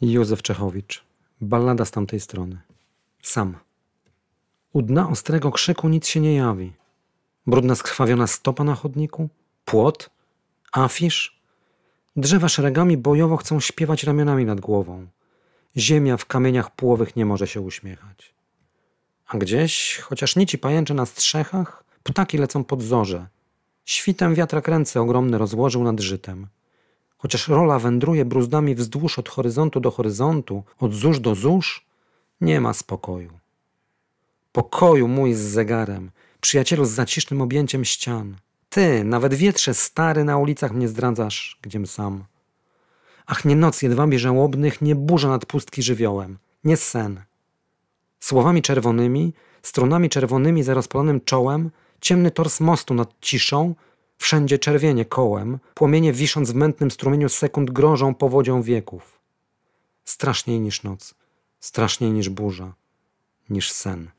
Józef Czechowicz. Ballada z tamtej strony. Sam. U dna ostrego krzyku nic się nie jawi. Brudna skrwawiona stopa na chodniku, płot, afisz. Drzewa szeregami bojowo chcą śpiewać ramionami nad głową. Ziemia w kamieniach płowych nie może się uśmiechać. A gdzieś, chociaż nici pajęcze na strzechach, ptaki lecą pod zorze. Świtem wiatrak ręce ogromny rozłożył nad żytem. Chociaż rola wędruje bruzdami wzdłuż od horyzontu do horyzontu, od zórz do zórz, nie ma spokoju. Pokoju mój z zegarem, przyjacielu z zacisznym objęciem ścian. Ty, nawet wietrze stary na ulicach mnie zdradzasz, gdziem sam. Ach, nie noc jedwabie żałobnych, nie burza nad pustki żywiołem, nie sen. Słowami czerwonymi, stronami czerwonymi za rozpalonym czołem, ciemny tors mostu nad ciszą, Wszędzie czerwienie kołem, płomienie wisząc w mętnym strumieniu sekund grożą powodzią wieków. Straszniej niż noc, straszniej niż burza, niż sen.